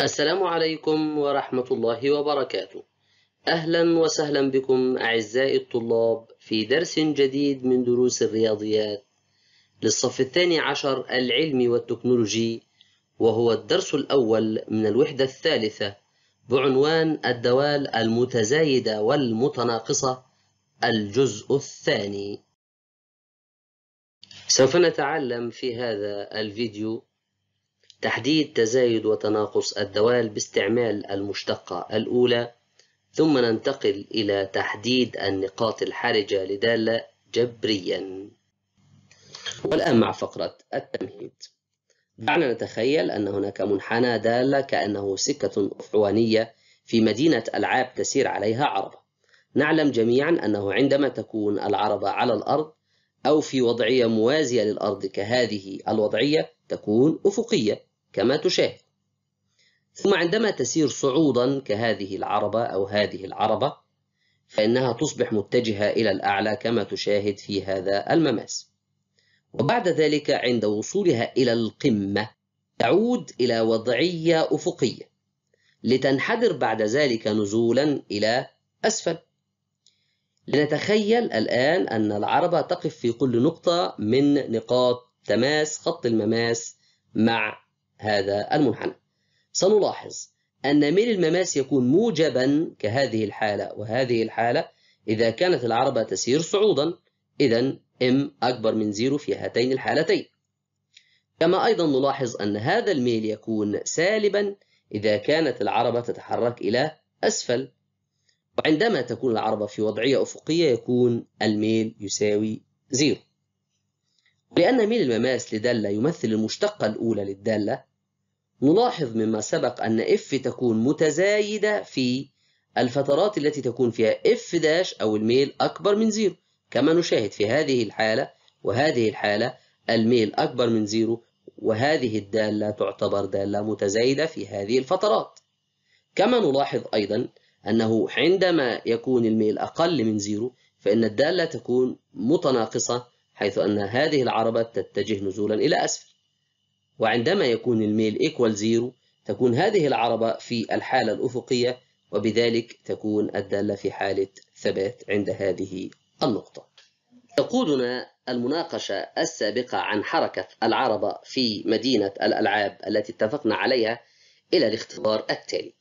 السلام عليكم ورحمة الله وبركاته أهلا وسهلا بكم أعزائي الطلاب في درس جديد من دروس الرياضيات للصف الثاني عشر العلمي والتكنولوجي وهو الدرس الأول من الوحدة الثالثة بعنوان الدوال المتزايدة والمتناقصة الجزء الثاني سوف نتعلم في هذا الفيديو تحديد تزايد وتناقص الدوال باستعمال المشتقة الأولى ثم ننتقل إلى تحديد النقاط الحرجة لدالة جبريا والآن مع فقرة التمهيد دعنا نتخيل أن هناك منحنى دالة كأنه سكة أفعوانية في مدينة ألعاب تسير عليها عربة نعلم جميعا أنه عندما تكون العربة على الأرض أو في وضعية موازية للأرض كهذه الوضعية تكون أفقية كما تشاهد ثم عندما تسير صعودا كهذه العربة أو هذه العربة فإنها تصبح متجهة إلى الأعلى كما تشاهد في هذا المماس وبعد ذلك عند وصولها إلى القمة تعود إلى وضعية أفقية لتنحدر بعد ذلك نزولا إلى أسفل لنتخيل الآن أن العربة تقف في كل نقطة من نقاط تماس خط المماس مع هذا المنحنى سنلاحظ أن ميل المماس يكون موجبا كهذه الحالة وهذه الحالة إذا كانت العربة تسير صعودا إذا M أكبر من زيرو في هاتين الحالتين كما أيضا نلاحظ أن هذا الميل يكون سالبا إذا كانت العربة تتحرك إلى أسفل وعندما تكون العربة في وضعية أفقية يكون الميل يساوي زيرو لأن ميل المماس لدالة يمثل المشتقة الأولى للدالة نلاحظ مما سبق أن اف تكون متزايدة في الفترات التي تكون فيها اف داش أو الميل أكبر من زيرو كما نشاهد في هذه الحالة وهذه الحالة الميل أكبر من زيرو وهذه الدالة تعتبر دالة متزايدة في هذه الفترات كما نلاحظ أيضا أنه عندما يكون الميل أقل من زيرو فإن الدالة تكون متناقصة حيث أن هذه العربة تتجه نزولا إلى أسفل وعندما يكون الميل إيكوال زيرو تكون هذه العربة في الحالة الأفقية وبذلك تكون الدالة في حالة ثبات عند هذه النقطة تقودنا المناقشة السابقة عن حركة العربة في مدينة الألعاب التي اتفقنا عليها إلى الاختبار التالي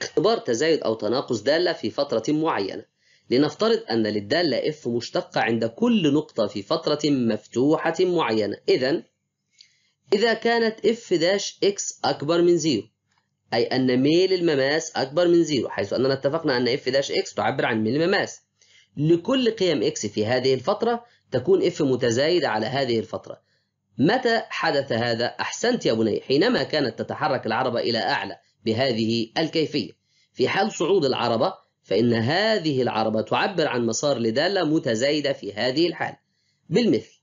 اختبار تزايد أو تناقص دالة في فترة معينة لنفترض أن للدالة F مشتقة عند كل نقطة في فترة مفتوحة معينة إذا إذا كانت f-x أكبر من 0 أي أن ميل المماس أكبر من 0 حيث أننا اتفقنا أن f-x تعبر عن ميل المماس لكل قيم x في هذه الفترة تكون f متزايدة على هذه الفترة متى حدث هذا؟ أحسنت يا بني حينما كانت تتحرك العربة إلى أعلى بهذه الكيفية في حال صعود العربة فإن هذه العربة تعبر عن مسار لدالة متزايدة في هذه الحال بالمثل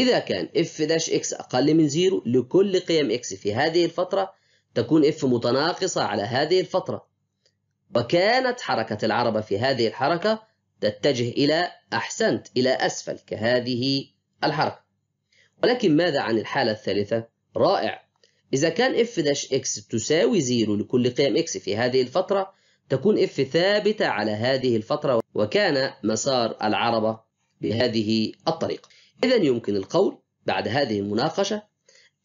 إذا كان f داش x أقل من زيرو لكل قيم x في هذه الفترة تكون f متناقصة على هذه الفترة وكانت حركة العربة في هذه الحركة تتجه إلى أحسنت إلى أسفل كهذه الحركة ولكن ماذا عن الحالة الثالثة؟ رائع إذا كان f داش x تساوي زيرو لكل قيم x في هذه الفترة تكون f ثابتة على هذه الفترة وكان مسار العربة بهذه الطريقة إذا يمكن القول بعد هذه المناقشة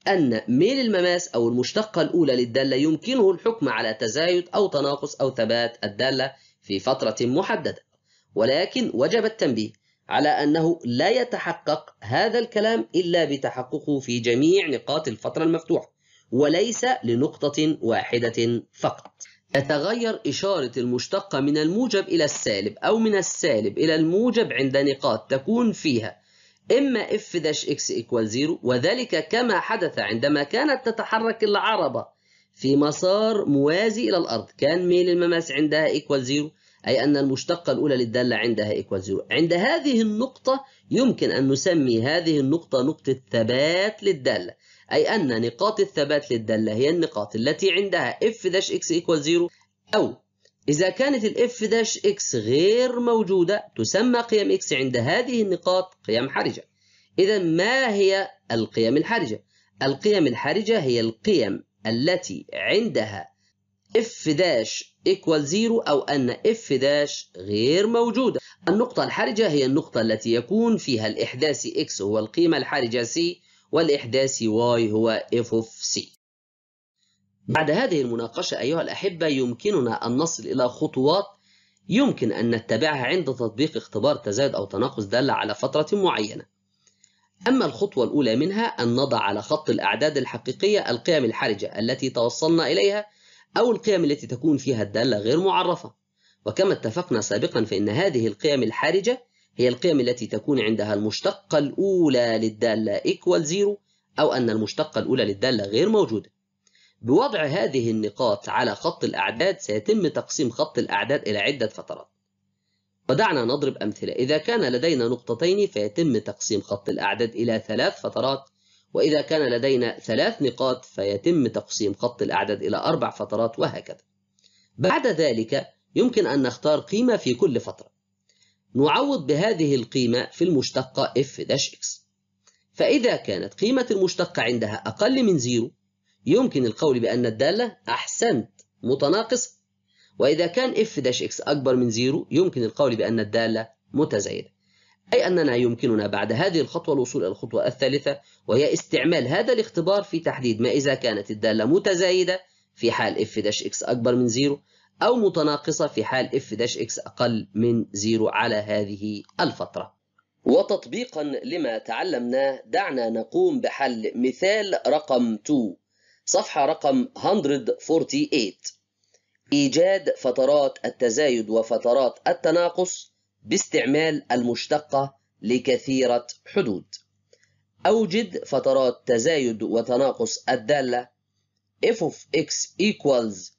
أن ميل المماس أو المشتقة الأولى للدالة يمكنه الحكم على تزايد أو تناقص أو ثبات الدالة في فترة محددة ولكن وجب التنبيه على أنه لا يتحقق هذا الكلام إلا بتحققه في جميع نقاط الفترة المفتوحة وليس لنقطة واحدة فقط تتغير إشارة المشتقة من الموجب إلى السالب أو من السالب إلى الموجب عند نقاط تكون فيها إما اف داش اكس ايكوال زيرو وذلك كما حدث عندما كانت تتحرك العربة في مسار موازي إلى الأرض كان ميل المماس عندها ايكوال زيرو أي أن المشتقة الأولى للدالة عندها إيكوال زيرو عند هذه النقطة يمكن أن نسمي هذه النقطة نقطة ثبات للدالة أي أن نقاط الثبات للدالة هي النقاط التي عندها f داش x إيكوال زيرو أو إذا كانت الاف داش اكس غير موجودة تسمى قيم اكس عند هذه النقاط قيم حرجة إذا ما هي القيم الحرجة؟ القيم الحرجة هي القيم التي عندها اف داش ايكوال زيرو أو أن اف داش غير موجودة النقطة الحرجة هي النقطة التي يكون فيها الإحداث اكس هو القيمة الحرجة سي والإحداث واي هو اف اوف سي بعد هذه المناقشة أيها الأحبة يمكننا أن نصل إلى خطوات يمكن أن نتبعها عند تطبيق اختبار تزايد أو تناقص دالة على فترة معينة أما الخطوة الأولى منها أن نضع على خط الأعداد الحقيقية القيم الحرجة التي توصلنا إليها أو القيم التي تكون فيها الدالة غير معرفة وكما اتفقنا سابقا فإن هذه القيم الحرجة هي القيم التي تكون عندها المشتقة الأولى للدالة equal zero أو أن المشتقة الأولى للدالة غير موجودة بوضع هذه النقاط على خط الأعداد سيتم تقسيم خط الأعداد إلى عدة فترات ودعنا نضرب أمثلة إذا كان لدينا نقطتين فيتم تقسيم خط الأعداد إلى ثلاث فترات وإذا كان لدينا ثلاث نقاط فيتم تقسيم خط الأعداد إلى أربع فترات وهكذا بعد ذلك يمكن أن نختار قيمة في كل فترة نعوض بهذه القيمة في المشتقة f-x فإذا كانت قيمة المشتقة عندها أقل من زيرو يمكن القول بأن الدالة أحسنت متناقصة وإذا كان f داش x أكبر من زيرو يمكن القول بأن الدالة متزايدة أي أننا يمكننا بعد هذه الخطوة الوصول إلى الخطوة الثالثة وهي استعمال هذا الاختبار في تحديد ما إذا كانت الدالة متزايدة في حال f داش x أكبر من زيرو أو متناقصة في حال f داش x أقل من زيرو على هذه الفترة وتطبيقا لما تعلمناه دعنا نقوم بحل مثال رقم 2 صفحة رقم 148 إيجاد فترات التزايد وفترات التناقص باستعمال المشتقة لكثيرة حدود أوجد فترات تزايد وتناقص الدالة f of x equals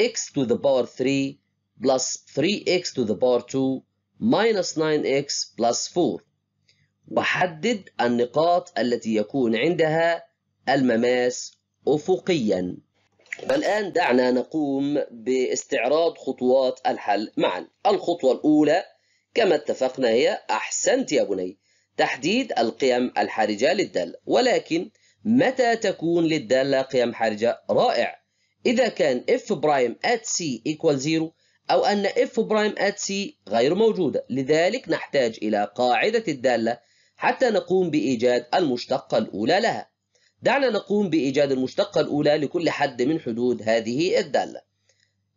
x to the power 3 plus 3x to the power 2 minus 9x plus 4 وحدد النقاط التي يكون عندها المماس أفقيا الان دعنا نقوم باستعراض خطوات الحل معا الخطوة الأولى كما اتفقنا هي أحسنت يا بني تحديد القيم الحرجة للدالة ولكن متى تكون للدالة قيم حرجة؟ رائع إذا كان f برايم at c equal 0 أو أن f برايم at c غير موجودة لذلك نحتاج إلى قاعدة الدالة حتى نقوم بإيجاد المشتقة الأولى لها دعنا نقوم بإيجاد المشتقة الأولى لكل حد من حدود هذه الدالة.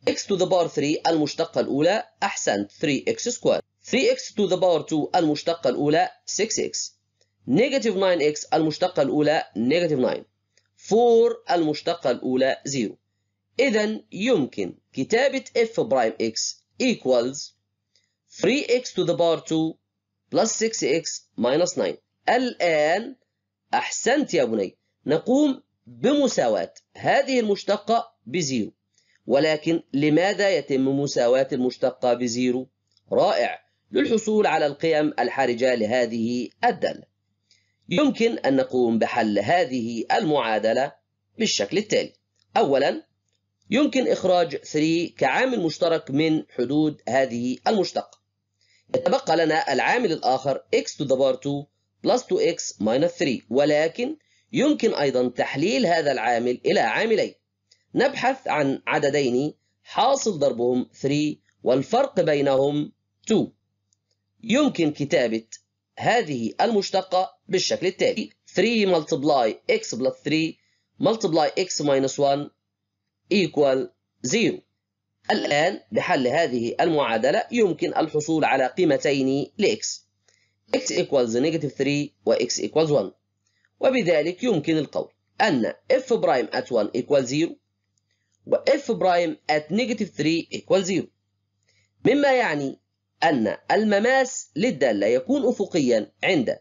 x to the power 3 المشتقة الأولى أحسنت 3x squared. 3x to the power 2 المشتقة الأولى 6x. negative 9x المشتقة الأولى negative 9. 4 المشتقة الأولى 0. إذا يمكن كتابة f prime x equals 3x to the power 2 plus 6x minus 9. الآن أحسنت يا بني نقوم بمساواة هذه المشتقة بزيرو ولكن لماذا يتم مساواة المشتقة بزيرو؟ رائع للحصول على القيم الحرجة لهذه الدالة يمكن أن نقوم بحل هذه المعادلة بالشكل التالي أولا يمكن إخراج 3 كعامل مشترك من حدود هذه المشتقة يتبقى لنا العامل الآخر x to the power 2 plus 2x minus 3 ولكن يمكن أيضا تحليل هذا العامل إلى عاملين نبحث عن عددين حاصل ضربهم 3 والفرق بينهم 2 يمكن كتابة هذه المشتقة بالشكل التالي 3 multiply x plus 3 multiply x minus 1 equal 0 الآن بحل هذه المعادلة يمكن الحصول على قيمتين لx x equals negative 3 و x equals 1 وبذلك يمكن القول أن f برايم at 1 equals 0 و f برايم at negative 3 equals 0 مما يعني أن المماس للدالة يكون أفقيا عند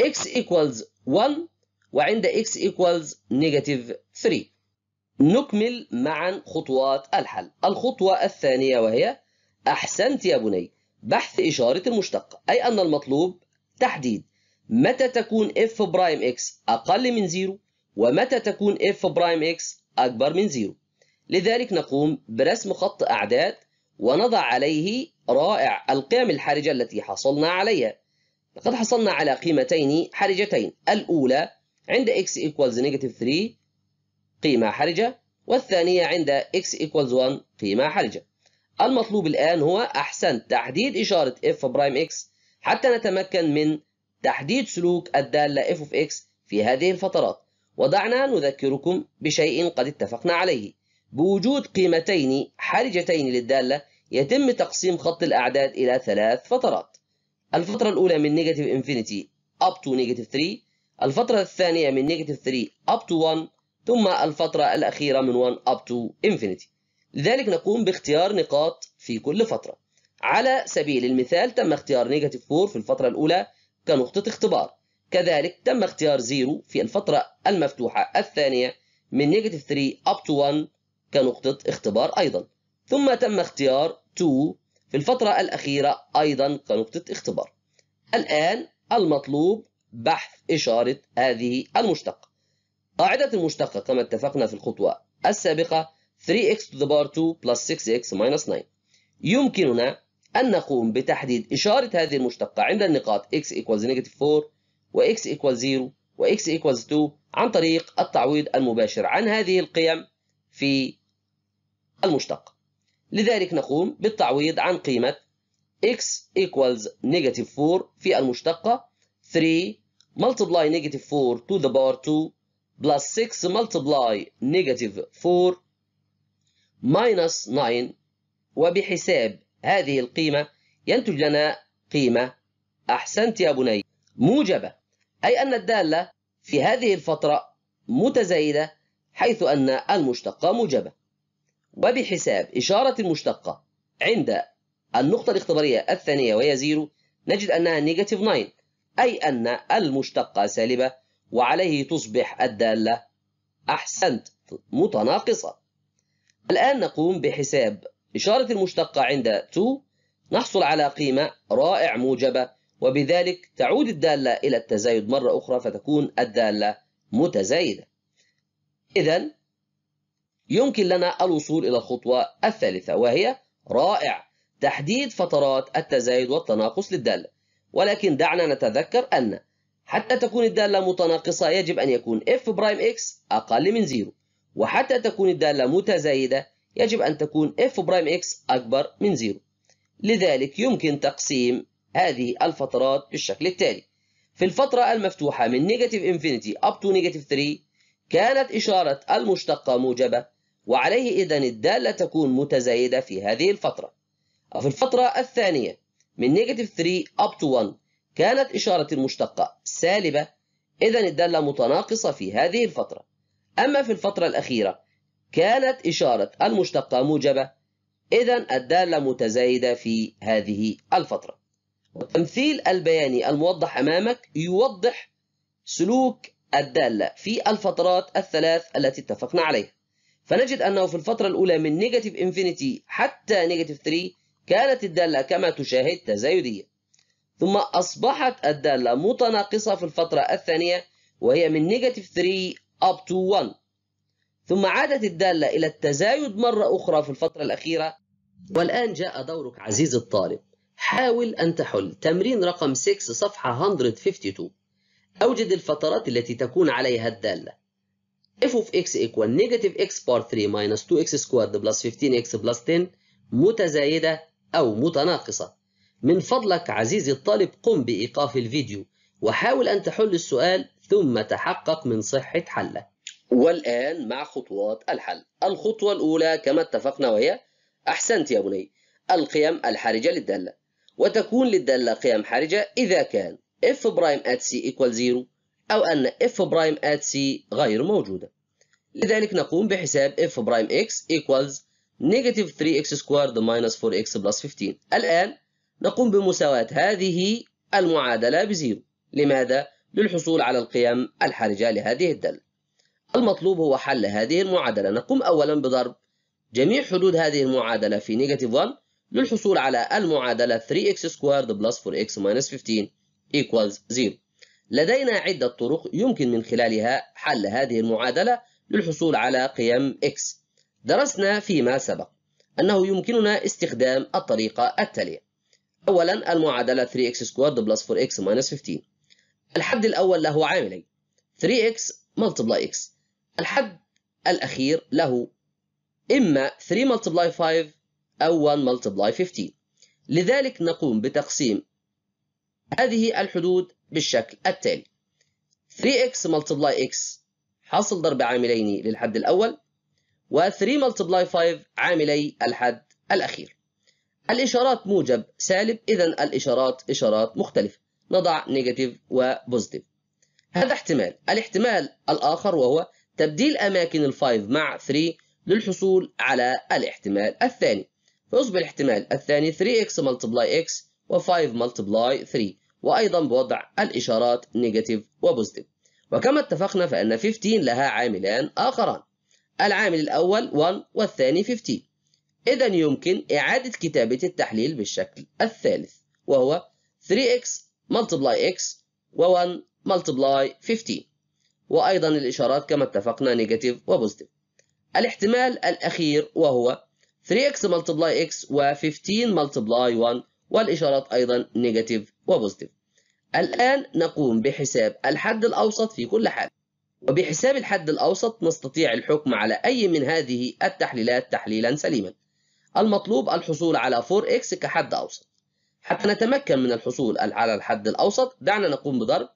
x equals 1 وعند x equals negative 3 نكمل معا خطوات الحل الخطوة الثانية وهي أحسنت يا بني بحث إشارة المشتقة أي أن المطلوب تحديد متى تكون اف برايم اكس اقل من زيرو ومتى تكون اف برايم اكس اكبر من زيرو لذلك نقوم برسم خط اعداد ونضع عليه رائع القيم الحرجه التي حصلنا عليها لقد حصلنا على قيمتين حرجتين الأولى عند x equals negative 3 قيمة حرجة والثانية عند x equals 1 قيمة حرجة المطلوب الآن هو أحسن تحديد إشارة f prime x حتى نتمكن من تحديد سلوك الدالة f of x في هذه الفترات ودعنا نذكركم بشيء قد اتفقنا عليه بوجود قيمتين حرجتين للدالة يتم تقسيم خط الأعداد إلى ثلاث فترات الفترة الأولى من نيجاتيف انفينيتي up to نيجاتيف 3 الفترة الثانية من نيجاتيف 3 up to 1 ثم الفترة الأخيرة من 1 up to infinity لذلك نقوم باختيار نقاط في كل فترة على سبيل المثال تم اختيار نيجاتيف 4 في الفترة الأولى كنقطة اختبار كذلك تم اختيار 0 في الفترة المفتوحة الثانية من negative 3 up to 1 كنقطة اختبار أيضا ثم تم اختيار 2 في الفترة الأخيرة أيضا كنقطة اختبار الآن المطلوب بحث إشارة هذه المشتقة قاعدة المشتقة كما اتفقنا في الخطوة السابقة 3x to the power 2 plus 6x minus 9 يمكننا أن نقوم بتحديد إشارة هذه المشتقة عند النقاط x equals negative 4 و x equals 0 و x equals 2 عن طريق التعويض المباشر عن هذه القيم في المشتقة. لذلك نقوم بالتعويض عن قيمة x equals negative 4 في المشتقة 3 multiply negative 4 to the power 2 plus 6 multiply negative 4 minus 9 وبحساب هذه القيمة ينتج لنا قيمة أحسنت يا بني موجبة أي أن الدالة في هذه الفترة متزايدة حيث أن المشتقة موجبة وبحساب إشارة المشتقة عند النقطة الاختبارية الثانية وهي زيرو نجد أنها نيجاتيف 9 أي أن المشتقة سالبة وعليه تصبح الدالة أحسنت متناقصة الآن نقوم بحساب إشارة المشتقة عند to نحصل على قيمة رائع موجبة وبذلك تعود الدالة إلى التزايد مرة أخرى فتكون الدالة متزايدة إذا يمكن لنا الوصول إلى الخطوة الثالثة وهي رائع تحديد فترات التزايد والتناقص للدالة ولكن دعنا نتذكر أن حتى تكون الدالة متناقصة يجب أن يكون f برايم x أقل من 0 وحتى تكون الدالة متزايدة يجب أن تكون f برايم x أكبر من 0 لذلك يمكن تقسيم هذه الفترات بالشكل التالي في الفترة المفتوحة من نيجاتيف انفينيتي up to نيجاتيف 3 كانت إشارة المشتقة موجبة وعليه إذن الدالة تكون متزايدة في هذه الفترة وفي الفترة الثانية من نيجاتيف 3 up to 1 كانت إشارة المشتقة سالبة إذن الدالة متناقصة في هذه الفترة أما في الفترة الأخيرة كانت إشارة المشتقة موجبة إذا الدالة متزايدة في هذه الفترة والتمثيل البياني الموضح أمامك يوضح سلوك الدالة في الفترات الثلاث التي اتفقنا عليها فنجد أنه في الفترة الأولى من نيجاتيف انفينيتي حتى نيجاتيف 3 كانت الدالة كما تشاهد تزايدية ثم أصبحت الدالة متناقصة في الفترة الثانية وهي من نيجاتيف 3 up to 1 ثم عادت الدالة إلى التزايد مرة أخرى في الفترة الأخيرة والآن جاء دورك عزيز الطالب حاول أن تحل تمرين رقم 6 صفحة 152 أوجد الفترات التي تكون عليها الدالة f of x equal negative x part 3 minus 2x squared plus 15x plus 10 متزايدة أو متناقصة من فضلك عزيزي الطالب قم بإيقاف الفيديو وحاول أن تحل السؤال ثم تحقق من صحة حلك والآن مع خطوات الحل الخطوة الأولى كما اتفقنا وهي أحسنت يا بني القيم الحرجة للدالة وتكون للدالة قيم حرجة إذا كان f برايم at c equal 0 أو أن f برايم at c غير موجودة لذلك نقوم بحساب f برايم x equals negative 3x squared minus 4x plus 15 الآن نقوم بمساواة هذه المعادلة بزيرو لماذا؟ للحصول على القيم الحرجة لهذه الدالة المطلوب هو حل هذه المعادلة نقوم أولا بضرب جميع حدود هذه المعادلة في نيجاتيف 1 للحصول على المعادلة 3x squared plus 4x minus 15 equals 0 لدينا عدة طرق يمكن من خلالها حل هذه المعادلة للحصول على قيم x درسنا فيما سبق أنه يمكننا استخدام الطريقة التالية أولا المعادلة 3x squared plus 4x minus 15 الحد الأول له عاملين 3x multiply x الحد الأخير له إما 3 multiply 5 أو 1 multiply 15 لذلك نقوم بتقسيم هذه الحدود بالشكل التالي 3x multiply x حاصل ضرب عاملين للحد الأول و3 multiply 5 عاملي الحد الأخير الإشارات موجب سالب إذا الإشارات إشارات مختلفة نضع نيجاتيف وبوزيتيف هذا احتمال الاحتمال الآخر وهو تبديل أماكن الفايف مع 3 للحصول على الاحتمال الثاني فيصبح الاحتمال الثاني 3x ملتبلاي x و5 ملتبلاي 3 وأيضا بوضع الإشارات نيجاتيف وبوزيتيف وكما اتفقنا فأن 15 لها عاملان آخران العامل الأول 1 والثاني 15 إذا يمكن إعادة كتابة التحليل بالشكل الثالث وهو 3x multiply x و1 multiply 15 وأيضا الإشارات كما اتفقنا نيجاتيف وبوزيتيف الاحتمال الأخير وهو 3x multiply x و 15 multiply 1 والإشارات أيضا نيجاتيف وبوزيتيف الآن نقوم بحساب الحد الأوسط في كل حال. وبحساب الحد الأوسط نستطيع الحكم على أي من هذه التحليلات تحليلا سليما المطلوب الحصول على 4x كحد أوسط حتى نتمكن من الحصول على الحد الأوسط دعنا نقوم بضرب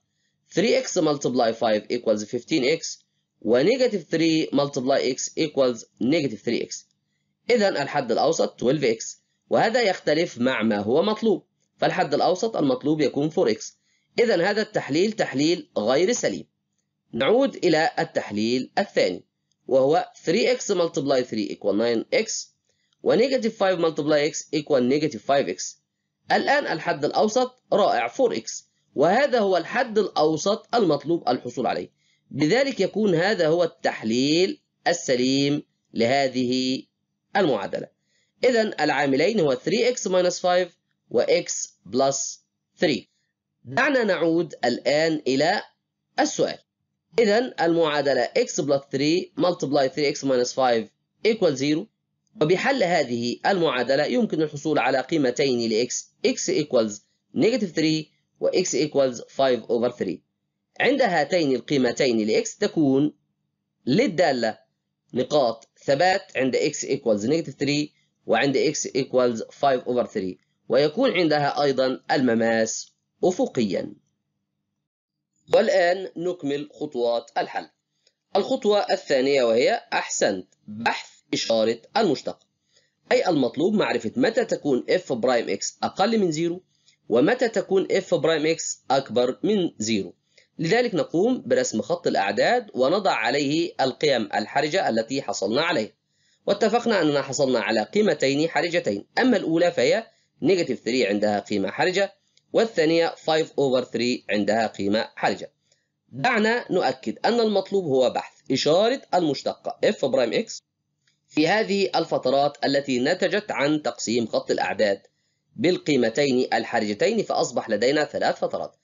3x multiply 5 equals 15x ونيجاتيف 3 multiply x equals negative 3x إذا الحد الأوسط 12x وهذا يختلف مع ما هو مطلوب فالحد الأوسط المطلوب يكون 4x إذا هذا التحليل تحليل غير سليم نعود إلى التحليل الثاني وهو 3x multiply 3 equal 9x ونيجاتيف 5 multiply x equal negative 5x الآن الحد الأوسط رائع 4x وهذا هو الحد الأوسط المطلوب الحصول عليه لذلك يكون هذا هو التحليل السليم لهذه المعادلة إذا العاملين هو 3x 5 وx بلس 3 دعنا نعود الآن إلى السؤال إذا المعادلة x بلس 3 multiply 3x 5 equal 0 وبحل هذه المعادلة يمكن الحصول على قيمتين لx x equals negative 3 و x equals 5 over 3 عند هاتين القيمتين لx تكون للدالة نقاط ثبات عند x equals negative 3 وعند x equals 5 over 3 ويكون عندها أيضا المماس أفقيا والآن نكمل خطوات الحل الخطوة الثانية وهي أحسنت بحث إشارة المشتق أي المطلوب معرفة متى تكون f برايم x أقل من 0 ومتى تكون f برايم x أكبر من 0 لذلك نقوم برسم خط الأعداد ونضع عليه القيم الحرجة التي حصلنا عليها واتفقنا أننا حصلنا على قيمتين حرجتين أما الأولى فهي نيجاتيف 3 عندها قيمة حرجة والثانية 5 over 3 عندها قيمة حرجة دعنا نؤكد أن المطلوب هو بحث إشارة المشتقة f برايم x في هذه الفترات التي نتجت عن تقسيم خط الأعداد بالقيمتين الحرجتين فأصبح لدينا ثلاث فترات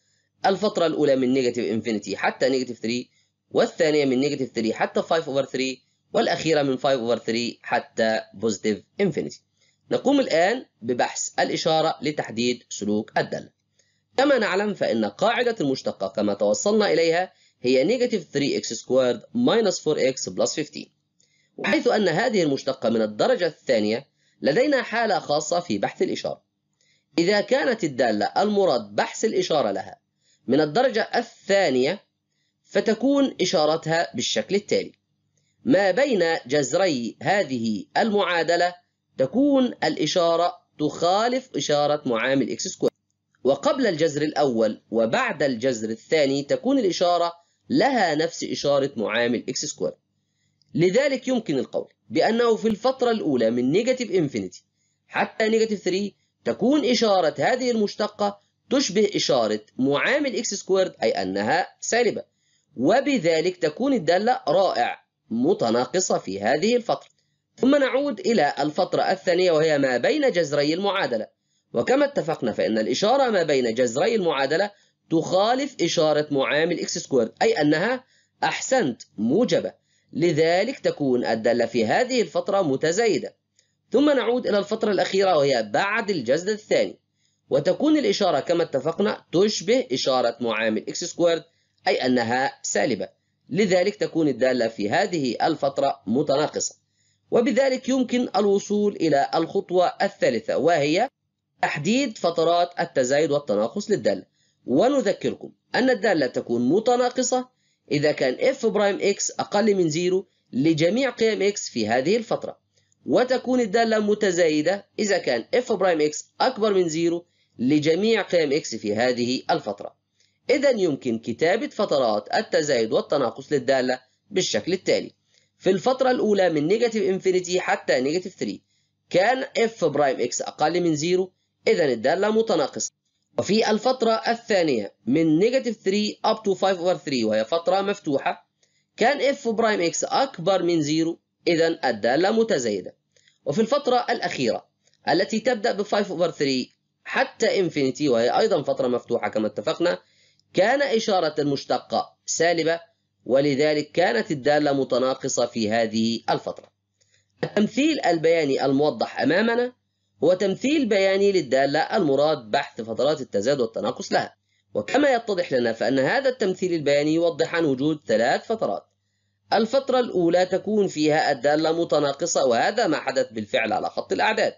الفترة الأولى من نيجاتيف انفينيتي حتى نيجاتيف 3 والثانية من نيجاتيف 3 حتى 5 أوفر 3 والأخيرة من 5 أوفر 3 حتى بوزيتيف انفينيتي نقوم الآن ببحث الإشارة لتحديد سلوك الدالة كما نعلم فإن قاعدة المشتقة كما توصلنا إليها هي نيجاتيف 3x سكوارد ماينس 4x بلس 15 وحيث أن هذه المشتقة من الدرجة الثانية لدينا حالة خاصة في بحث الإشارة إذا كانت الدالة المراد بحث الإشارة لها من الدرجة الثانية فتكون إشارتها بالشكل التالي ما بين جذري هذه المعادلة تكون الإشارة تخالف إشارة معامل x سكوير وقبل الجذر الأول وبعد الجذر الثاني تكون الإشارة لها نفس إشارة معامل x سكوير لذلك يمكن القول بأنه في الفترة الأولى من نيجاتيف إنفينيتي حتى نيجاتيف 3 تكون إشارة هذه المشتقة تشبه إشارة معامل x سكويرد أي أنها سالبة وبذلك تكون الدالة رائع متناقصة في هذه الفترة ثم نعود إلى الفترة الثانية وهي ما بين جذري المعادلة وكما اتفقنا فإن الإشارة ما بين جذري المعادلة تخالف إشارة معامل x سكويرد أي أنها أحسنت موجبة لذلك تكون الدالة في هذه الفترة متزايدة ثم نعود إلى الفترة الأخيرة وهي بعد الجزء الثاني وتكون الإشارة كما اتفقنا تشبه إشارة معامل x squared أي أنها سالبة لذلك تكون الدالة في هذه الفترة متناقصة وبذلك يمكن الوصول إلى الخطوة الثالثة وهي تحديد فترات التزايد والتناقص للدالة ونذكركم أن الدالة تكون متناقصة إذا كان f برايم x أقل من 0 لجميع قيم x في هذه الفترة وتكون الدالة متزايدة إذا كان f برايم x أكبر من زيرو لجميع قيم x في هذه الفترة إذا يمكن كتابة فترات التزايد والتناقص للدالة بالشكل التالي في الفترة الأولى من نيجاتيف انفينيتي حتى نيجاتيف 3 كان f برايم x أقل من زيرو إذا الدالة متناقصة وفي الفترة الثانية من نيجاتيف 3 up to 5 over 3 وهي فترة مفتوحة كان f برايم x أكبر من زيرو إذا الدالة متزايدة وفي الفترة الأخيرة التي تبدأ ب 5 over 3 حتى انفينيتي وهي أيضا فترة مفتوحة كما اتفقنا كان إشارة المشتقة سالبة ولذلك كانت الدالة متناقصة في هذه الفترة التمثيل البياني الموضح أمامنا هو تمثيل بياني للدالة المراد بحث فترات التزايد والتناقص لها وكما يتضح لنا فأن هذا التمثيل البياني يوضح عن وجود ثلاث فترات الفترة الأولى تكون فيها الدالة متناقصة وهذا ما حدث بالفعل على خط الأعداد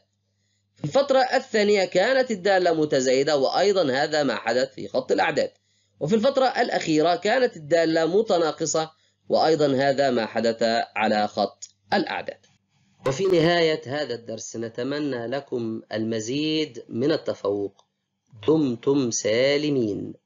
في الفترة الثانية كانت الدالة متزايدة وأيضا هذا ما حدث في خط الأعداد وفي الفترة الأخيرة كانت الدالة متناقصة وأيضا هذا ما حدث على خط الأعداد وفي نهاية هذا الدرس نتمنى لكم المزيد من التفوق دمتم سالمين